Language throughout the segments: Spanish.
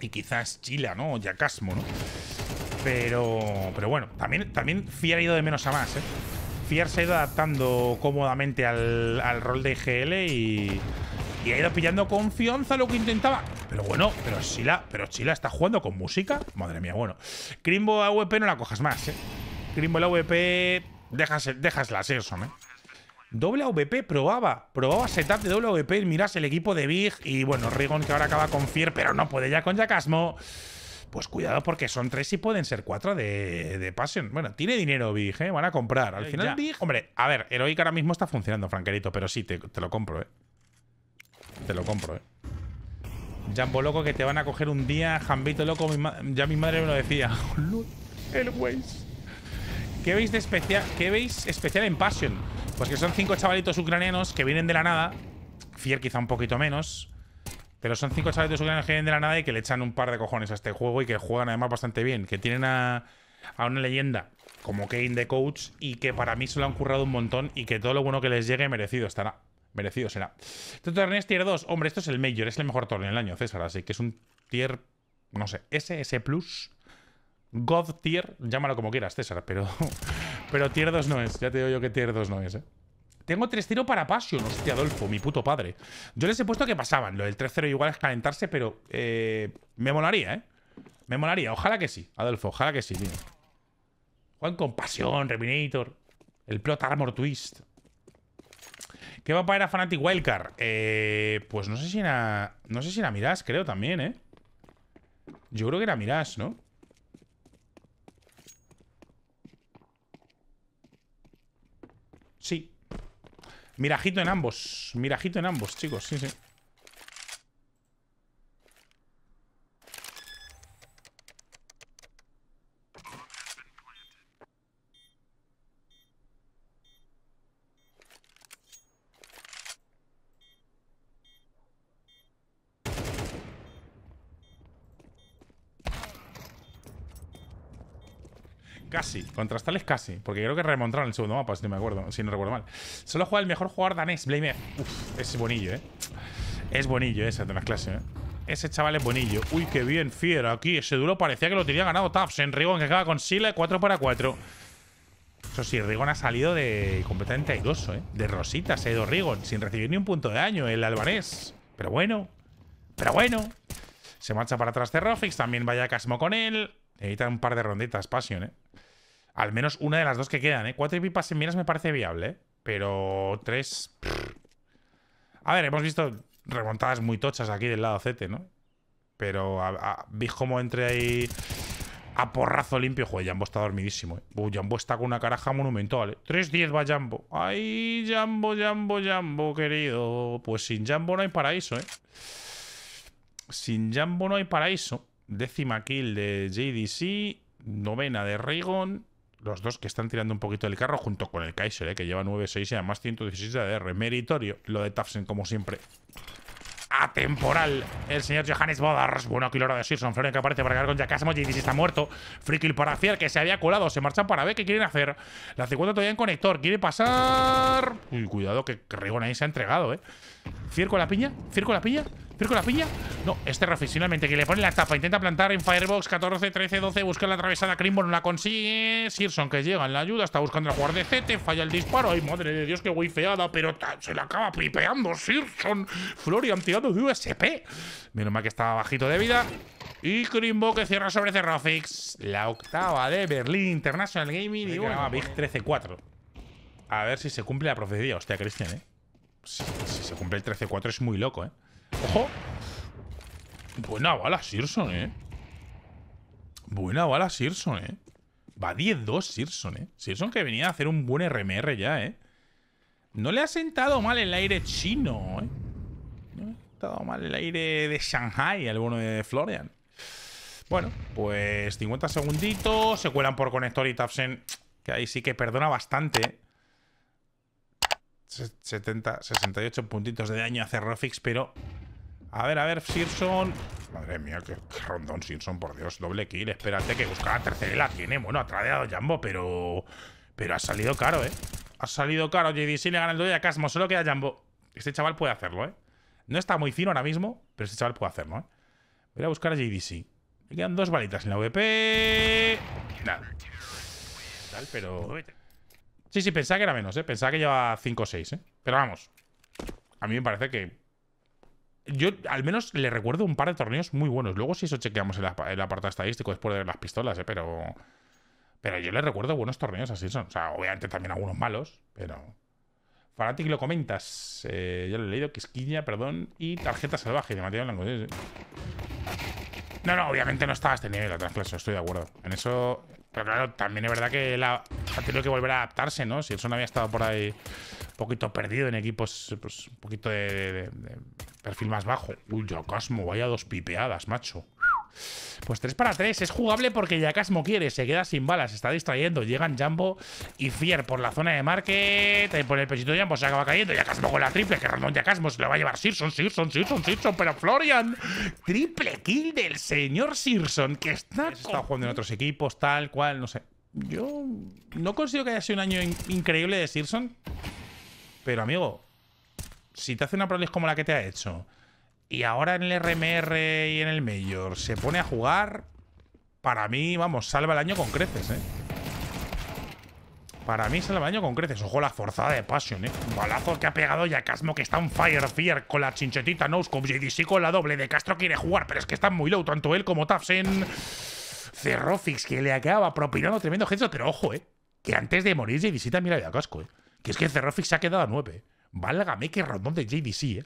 y quizás Chila, ¿no? Yacasmo, ¿no? Pero, pero bueno, también, también Fier ha ido de menos a más, ¿eh? Fier se ha ido adaptando cómodamente al, rol de IGL y, y ha ido pillando confianza lo que intentaba. Pero bueno, pero Chila, pero Chila está jugando con música. Madre mía, bueno. Crimbo AWP no la cojas más, ¿eh? Crimbo la AWP, dejas, la Serson, ¿eh? Doble AVP, probaba. Probaba setup de doble AVP. Mirás el equipo de Big. Y bueno, Rigon que ahora acaba con Fier, pero no puede ya con Yakasmo. Pues cuidado porque son tres y pueden ser cuatro de, Passion. Bueno, tiene dinero Big, ¿eh? Van a comprar. Al eh, final Hombre, a ver, Heroic ahora mismo está funcionando, Franquerito. Pero sí, te, lo compro, ¿eh? Te lo compro, ¿eh? Jambo loco que te van a coger un día. Jambito loco, ya mi madre me lo decía. el Waze. ¿Qué veis de especial? ¿Qué veis especial en Passion? Pues que son cinco chavalitos ucranianos que vienen de la nada. Fier quizá un poquito menos. Pero son cinco chavalitos ucranianos que vienen de la nada y que le echan un par de cojones a este juego y que juegan además bastante bien. Que tienen a, una leyenda como Kane the coach y que para mí se lo han currado un montón y que todo lo bueno que les llegue merecido estará. Merecido será. Este es tier 2. Hombre, esto es el Major, es el mejor torneo del año, César. Así que es un tier, no sé, SS Plus, God tier, llámalo como quieras, César, pero pero tier 2 no es. Ya te digo yo que tier 2 no es, ¿eh? Tengo 3-0 para Passion. Hostia, Adolfo, mi puto padre. Yo les he puesto que pasaban. Lo del 3-0 igual es calentarse, pero eh, me molaría, ¿eh? Me molaría. Ojalá que sí, Adolfo. Ojalá que sí, tío. Juan con pasión, Reminator. El plot armor twist. ¿Qué va a a Fanatic Wildcard? Eh, pues no sé si era... No sé si era Mirage, creo también, ¿eh? Yo creo que era Mirás, ¿no? Sí. Mirajito en ambos. Mirajito en ambos, chicos. Sí, sí. Casi, contra casi. Porque creo que remontaron el segundo mapa, si no me acuerdo, si no recuerdo mal. Solo juega el mejor jugador danés, Blame Uf, es bonillo, ¿eh? Es bonillo ese de las clases, ¿eh? Ese chaval es bonillo. Uy, qué bien, fiera. Aquí ese duro parecía que lo tenía ganado Taps. En Rigon que acaba con sila 4 para 4. Eso sí, Rigon ha salido de completamente airoso, ¿eh? De rositas, se ha Rigon, sin recibir ni un punto de daño, el albanés. Pero bueno, pero bueno. Se marcha para atrás de Rofix, también vaya Casmo con él. Necesitan un par de ronditas, Passion, ¿eh? Al menos una de las dos que quedan, ¿eh? Cuatro pipas en minas me parece viable, ¿eh? Pero tres... A ver, hemos visto remontadas muy tochas aquí del lado CT, ¿no? Pero a, cómo entre ahí a porrazo limpio. Joder, Jambo está dormidísimo, ¿eh? Jambo está con una caraja monumental, ¿eh? 3-10 va Jambo. Ay, Jambo, Jambo, Jambo, querido. Pues sin Jambo no hay paraíso, ¿eh? Sin Jambo no hay paraíso. Décima kill de JDC. Novena de Raygon. Los dos que están tirando un poquito del carro junto con el Kaiser, eh, que lleva 9-6 y además 116 de ADR. Meritorio lo de Tafsen, como siempre. Atemporal. El señor Johannes Bodars. Bueno, hora de Sirson. Floren que aparece para cargar con Jacasmo. JDC está muerto. Free kill para Fier, que se había colado. Se marchan para ver qué quieren hacer. La 50 todavía en conector. Quiere pasar. Uy, cuidado, que Rigon ahí se ha entregado, ¿eh? Fier con la piña. Fier con la piña con la pilla? No, este Rafi finalmente que le pone la tapa. Intenta plantar en Firebox 14, 13, 12. Busca la atravesada. Crimbo no la consigue. Sirson que llega en la ayuda. Está buscando la jugador de CT. Falla el disparo. Ay, madre de Dios, qué feada Pero se la acaba pipeando Sirson. Florian tirando de USP. Menos mal que estaba bajito de vida. Y Crimbo que cierra sobre Cerrafix. La octava de Berlín International Gaming. Y bueno, Big 13-4. A ver si se cumple la profecía. Hostia, Cristian, eh. si se cumple el 13-4 es muy loco, eh. ¡Ojo! Buena bala Sirson, ¿eh? Buena bala Sirson, ¿eh? Va 10-2 Sirson, ¿eh? Searson que venía a hacer un buen RMR ya, ¿eh? No le ha sentado mal el aire chino, ¿eh? No le ha sentado mal el aire de Shanghai al bono de Florian. Bueno, pues 50 segunditos. Se cuelan por conector y Tapsen, que ahí sí que perdona bastante. 70, ¿eh? 68 puntitos de daño hace Rofix, pero a ver, a ver, Sirson. Madre mía, qué rondón Simpson, por Dios. Doble kill, espérate que la tercera y la tiene. Bueno, ha tradeado Jambo, pero... Pero ha salido caro, ¿eh? Ha salido caro. JDC le gana el doble a Casmo. Solo queda Jambo. Este chaval puede hacerlo, ¿eh? No está muy fino ahora mismo, pero este chaval puede hacerlo, ¿eh? Voy a buscar a JDC. Me quedan dos balitas en la VP. Nada. Tal, pero... Sí, sí, pensaba que era menos, ¿eh? Pensaba que llevaba 5 o 6, ¿eh? Pero vamos. A mí me parece que yo al menos le recuerdo un par de torneos muy buenos. Luego si eso chequeamos el, el apartado estadístico después de las pistolas, ¿eh? pero... Pero yo le recuerdo buenos torneos así son. O sea, obviamente también algunos malos, pero... Fanatic lo comentas. Eh, ya lo he leído, quisquilla, perdón. Y tarjeta salvaje de Mateo Blanco. No, no, obviamente no estaba a este nivel atrás, claro, estoy de acuerdo. En eso. Pero claro, también es verdad que ha, tenido que volver a adaptarse, ¿no? Si el Son había estado por ahí un poquito perdido en equipos, pues un poquito de, perfil más bajo. Uy, yo vaya dos pipeadas, macho. Pues 3 para 3, es jugable porque Yakasmo quiere, se queda sin balas, se está distrayendo. Llegan jumbo y Fier por la zona de market. y por el pechito de Jumbo se acaba cayendo. Yakasmo con la triple, que Ramón Yakasmo se lo va a llevar Sirson, Sirson, Sirson, Sirson, pero Florian. Triple kill del señor Sirson, que está, está jugando en otros equipos, tal cual, no sé. Yo no considero que haya sido un año increíble de Sirson, pero amigo, si te hace una prolis como la que te ha hecho y ahora en el RMR y en el Major se pone a jugar, para mí, vamos, salva el año con creces, ¿eh? Para mí salva el año con creces. Ojo la forzada de Passion, ¿eh? Un balazo que ha pegado ya que está un Fire Fear con la chinchetita Noscope. JDC con la doble. De Castro quiere jugar, pero es que está muy low, tanto él como Tafsen. Cerrofix, que le acaba propinando tremendo gesto, Pero ojo, ¿eh? Que antes de morir JDC también le había casco, ¿eh? Que es que Cerrofix se ha quedado a 9. ¿eh? Válgame que rondón de JDC, ¿eh?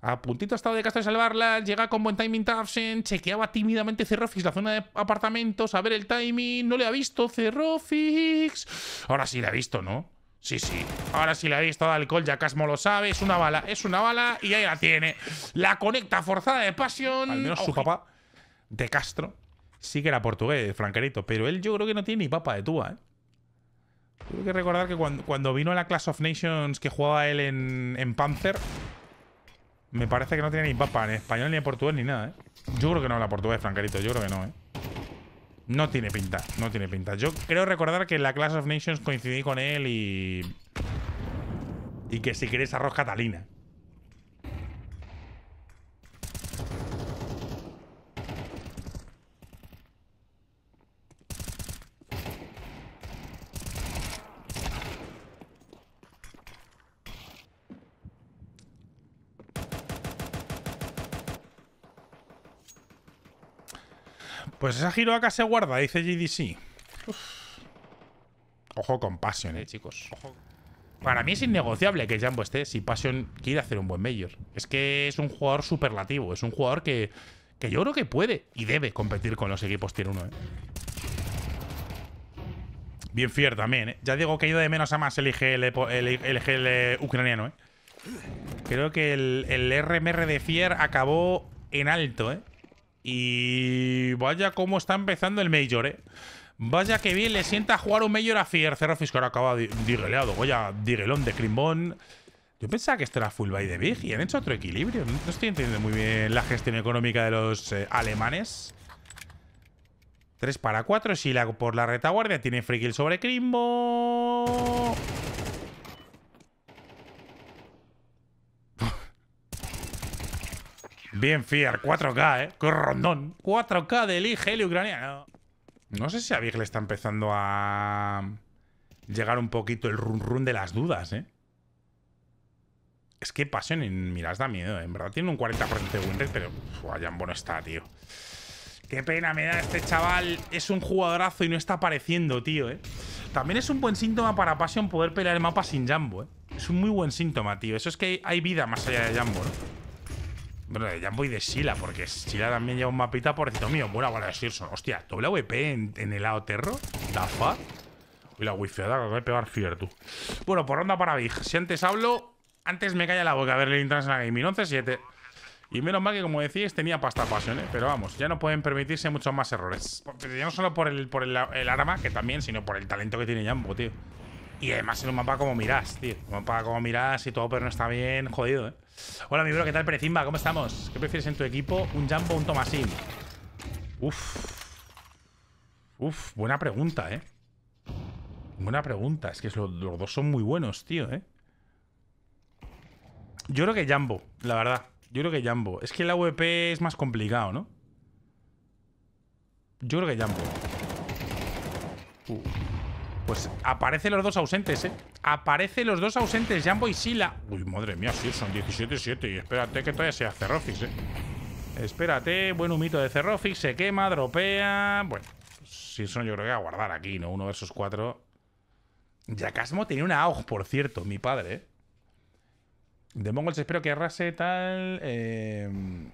A puntito ha estado de Castro de salvarla, llega con buen timing Tafsen, chequeaba tímidamente Cerrofix la zona de apartamentos, a ver el timing, no le ha visto Cerrofix. Ahora sí le ha visto, ¿no? Sí, sí. Ahora sí le ha visto alcohol, ya Casmo lo sabe. Es una bala, es una bala y ahí la tiene. La conecta forzada de pasión. Al menos su papá de Castro sí que era portugués, francarito Pero él yo creo que no tiene ni papa de tuba, ¿eh? Tengo que recordar que cuando, vino a la Class of Nations que jugaba él en, en Panther, me parece que no tiene ni papa, en español, ni en portugués, ni nada, ¿eh? Yo creo que no la portugués, Francarito. Yo creo que no, ¿eh? No tiene pinta, no tiene pinta. Yo creo recordar que en la Class of Nations coincidí con él y... Y que si quieres arroz catalina. Pues esa acá se guarda, dice GDC. Ojo con Passion, eh, eh chicos. Para mí es innegociable que Jambo esté si Passion quiere hacer un buen Major. Es que es un jugador superlativo. Es un jugador que, que yo creo que puede y debe competir con los equipos tier 1, eh. Bien fier también, ¿eh? Ya digo que ha ido de menos a más el IGL, ucraniano, ¿eh? Creo que el, el RMR de Fier acabó en alto, ¿eh? Y vaya cómo está empezando el Major, ¿eh? Vaya que bien le sienta jugar un Major a Fier. Cerro Fiscal acaba digeleado. a diguelón de Crimbón. Yo pensaba que esto era full by de Big y han hecho otro equilibrio. No estoy entendiendo muy bien la gestión económica de los eh, alemanes. 3 para 4. Si la, por la retaguardia tiene free kill sobre Crimbo. Bien, Fier, 4K, ¿eh? Qué rondón. 4K del Heli ucraniano. No sé si a Big le está empezando a llegar un poquito el run run de las dudas, ¿eh? Es que Pasión en Miras da miedo, ¿eh? en verdad tiene un 40% de win pero Jambo no está, tío. Qué pena me da este chaval. Es un jugadorazo y no está apareciendo, tío, ¿eh? También es un buen síntoma para Passion poder pelear el mapa sin Jambo, ¿eh? Es un muy buen síntoma, tío. Eso es que hay vida más allá de Jambo, bueno, ya voy de Sila, porque Sila también lleva un mapita pobrecito mío. Bueno, bueno, de Sirson. Hostia, WP en, en el lado terro. tafa Y la wifiada, voy a pegar fier, tú. Bueno, por ronda para Big. Si antes hablo, antes me calla la boca a ver el International Gaming 11-7. Y menos mal que, como decís, tenía pasta pasión, ¿eh? Pero vamos, ya no pueden permitirse muchos más errores. Ya no solo por el, por el, el arma, que también, sino por el talento que tiene Jambo, tío. Y además es un mapa como Mirás, tío. Un mapa como Mirás y todo, pero no está bien jodido, ¿eh? Hola, mi bro, ¿qué tal, Perecimba? ¿Cómo estamos? ¿Qué prefieres en tu equipo? ¿Un Jumbo o un Tomasin? Uf. Uf, buena pregunta, ¿eh? Buena pregunta. Es que los, dos son muy buenos, tío, ¿eh? Yo creo que Jumbo, la verdad. Yo creo que Jumbo. Es que el AWP es más complicado, ¿no? Yo creo que Jumbo. ¡Uf! Uh. Pues aparecen los dos ausentes, ¿eh? Aparecen los dos ausentes, Jambo y Sila. Uy, madre mía, sí, son 17-7. Y espérate que todavía sea Cerrofix, ¿eh? Espérate, buen humito de Cerrofix, se quema, dropea. Bueno, son, yo creo que va a guardar aquí, ¿no? Uno de esos cuatro. Yacasmo tenía una auge, por cierto, mi padre, ¿eh? De Mongols espero que arrase tal. Em,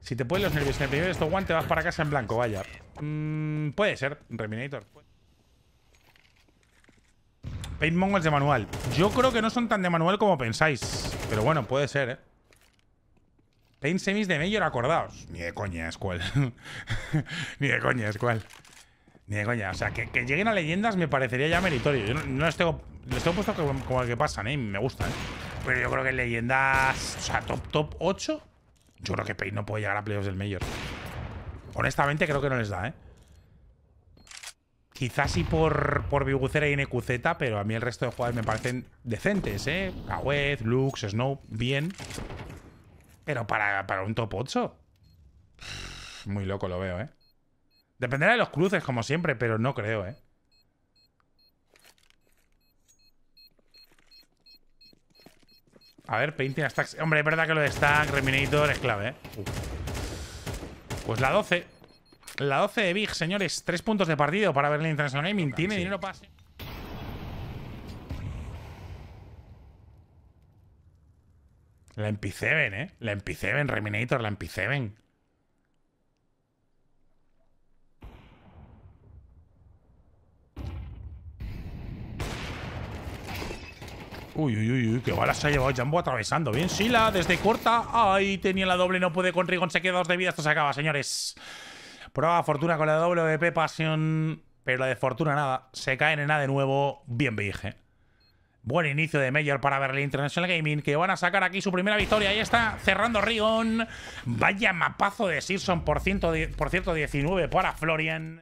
si te pones los nervios en el primer de estos guantes, vas para casa en blanco, vaya. Mm, puede ser, Reminator. Paint Mongols de manual. Yo creo que no son tan de manual como pensáis. Pero bueno, puede ser, ¿eh? Paint Semis de Major, acordaos. Ni de coña es cual. Ni de coña es cual. Ni de coña. O sea, que, lleguen a leyendas me parecería ya meritorio. Yo no, les tengo. Les tengo puesto como, el que pasan, ¿eh? Me gusta, ¿eh? Pero yo creo que leyendas. O sea, top, top 8. Yo creo que Paint no puede llegar a playoffs del Major. Honestamente, creo que no les da, ¿eh? Quizás sí por, por y NQZ, pero a mí el resto de jugadores me parecen decentes, ¿eh? Kawez, Lux, Snow, bien. Pero para, un top 8. Muy loco lo veo, ¿eh? Dependerá de los cruces, como siempre, pero no creo, ¿eh? A ver, Painting Stacks. Hombre, es verdad que lo de Stack, Reminator es clave, ¿eh? Pues la 12. La 12 de Big, señores. Tres puntos de partido para Berlin International Gaming. Tiene dinero pase. La MP7, ¿eh? La MP7, Reminator, la MP7. Uy, uy, uy, uy, qué balas se ha llevado Jumbo atravesando. Bien, Sila, desde corta. Ay, tenía la doble, no puede con Rigon, se queda dos de vida. Esto se acaba, señores. Prueba fortuna con la WP Passion, pero la de fortuna nada. Se cae en nada de nuevo. Bien, dije Buen inicio de Major para Berlin International Gaming, que van a sacar aquí su primera victoria. Ahí está, cerrando Rion. Vaya mapazo de Simpson por, ciento, por cierto, 19 para Florian.